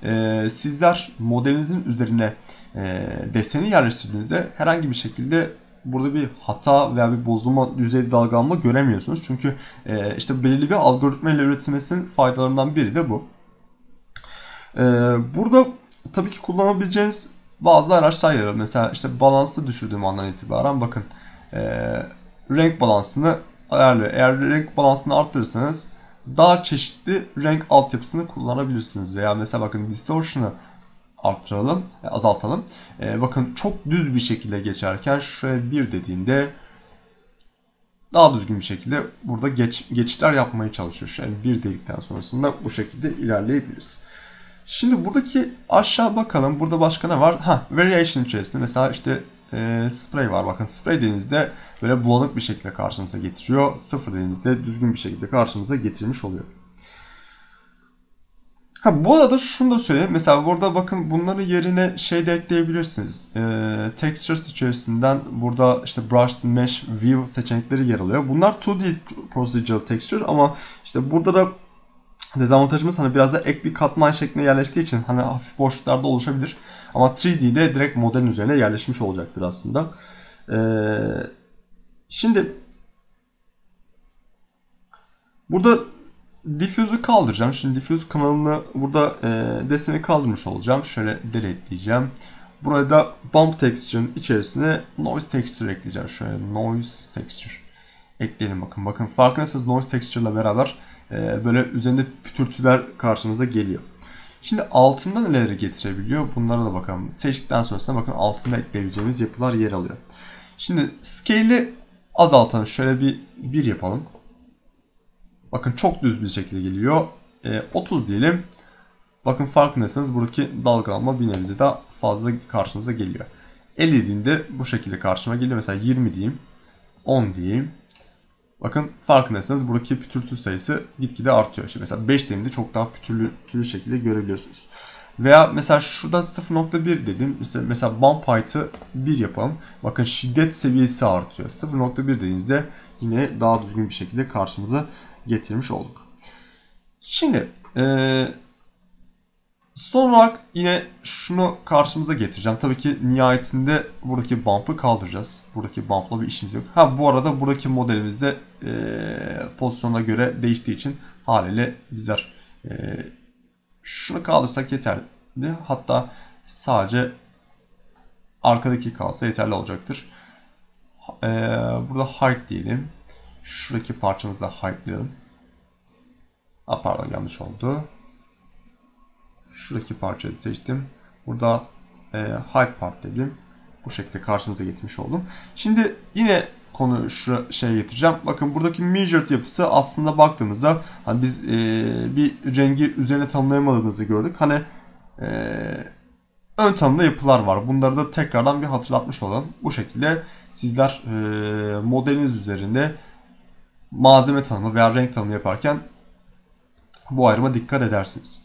E, sizler modelinizin üzerine e, deseni yerleştirdiğinizde herhangi bir şekilde burada bir hata veya bir bozulma düzey dalgalanma göremiyorsunuz. Çünkü e, işte belirli bir algoritma ile üretilmesinin faydalarından biri de bu. Ee, burada tabii ki kullanabileceğiniz bazı araçlar yer Mesela işte balansı düşürdüğüm andan itibaren bakın e, renk balansını ayarlıyor. Eğer renk balansını arttırırsanız daha çeşitli renk altyapısını kullanabilirsiniz. Veya mesela bakın distortion'ı arttıralım, e, azaltalım. E, bakın çok düz bir şekilde geçerken şöyle bir dediğimde daha düzgün bir şekilde burada geç, geçişler yapmaya çalışıyor. Yani bir delikten sonrasında bu şekilde ilerleyebiliriz. Şimdi buradaki aşağı bakalım. Burada başka ne var? Ha, variation içerisinde mesela işte e, spray var. Bakın spray dediğinizde böyle bulanık bir şekilde karşımıza getiriyor. Sıfır dediğinizde düzgün bir şekilde karşımıza getirmiş oluyor. Ha bu arada şunu da söyleyeyim. Mesela burada bakın bunların yerine şey de ekleyebilirsiniz. Ee, textures içerisinden burada işte brush, mesh, view seçenekleri yer alıyor. Bunlar 2D procedural texture ama işte burada da dezavantajımız hani biraz da ek bir katman şeklinde yerleştiği için hani hafif boşluklarda oluşabilir. Ama 3D'de direkt modelin üzerine yerleşmiş olacaktır aslında. Ee, şimdi burada diffuse'u kaldıracağım. Şimdi diffuse kanalını burada e, deseni kaldırmış olacağım. Şöyle delete diyeceğim. Burada bump texture'ın içerisine noise texture ekleyeceğim. Şöyle noise texture ekleyelim bakın. Bakın farkındaysanız noise texture ile beraber ee, böyle üzerinde pütürtüler karşınıza geliyor. Şimdi altında neleri getirebiliyor? Bunlara da bakalım. Seçtikten sonrasında bakın altında ekleyebileceğimiz yapılar yer alıyor. Şimdi scale'i azaltalım. Şöyle bir bir yapalım. Bakın çok düz bir şekilde geliyor. E, ee, 30 diyelim. Bakın farkındaysanız buradaki dalgalanma bir nebze daha fazla karşınıza geliyor. 50 dediğimde bu şekilde karşıma geliyor. Mesela 20 diyeyim. 10 diyeyim. Bakın farkındaysanız buradaki pütürtü sayısı gitgide artıyor. Şimdi mesela 5 dediğimde çok daha pütürlü, pütürlü şekilde görebiliyorsunuz. Veya mesela şurada 0.1 dedim. Mesela, mesela bump height'ı 1 yapalım. Bakın şiddet seviyesi artıyor. 0.1 dediğinizde yine daha düzgün bir şekilde karşımıza getirmiş olduk. Şimdi ee, Son olarak yine şunu karşımıza getireceğim. Tabii ki nihayetinde buradaki bump'ı kaldıracağız. Buradaki bump'la bir işimiz yok. Ha bu arada buradaki modelimizde e, pozisyona göre değiştiği için haliyle bizler e, şunu kaldırsak yeterli. Hatta sadece arkadaki kalsa yeterli olacaktır. E, burada height diyelim. Şuradaki parçamızda heightlayalım. A, pardon yanlış oldu. Şuradaki parçayı seçtim. Burada e, high part dedim. Bu şekilde karşınıza getirmiş oldum. Şimdi yine konu şu şey getireceğim. Bakın buradaki measured yapısı aslında baktığımızda hani biz e, bir rengi üzerine tanımlayamadığımızı gördük. Hani e, ön tanımlı yapılar var. Bunları da tekrardan bir hatırlatmış olalım. Bu şekilde sizler e, modeliniz üzerinde malzeme tanımı veya renk tanımı yaparken bu ayrıma dikkat edersiniz.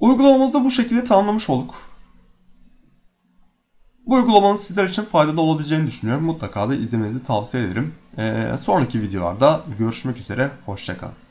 Uygulamamızı bu şekilde tamamlamış olduk. Bu uygulamanın sizler için faydalı olabileceğini düşünüyorum. Mutlaka da izlemenizi tavsiye ederim. Ee, sonraki videolarda görüşmek üzere. Hoşçakalın.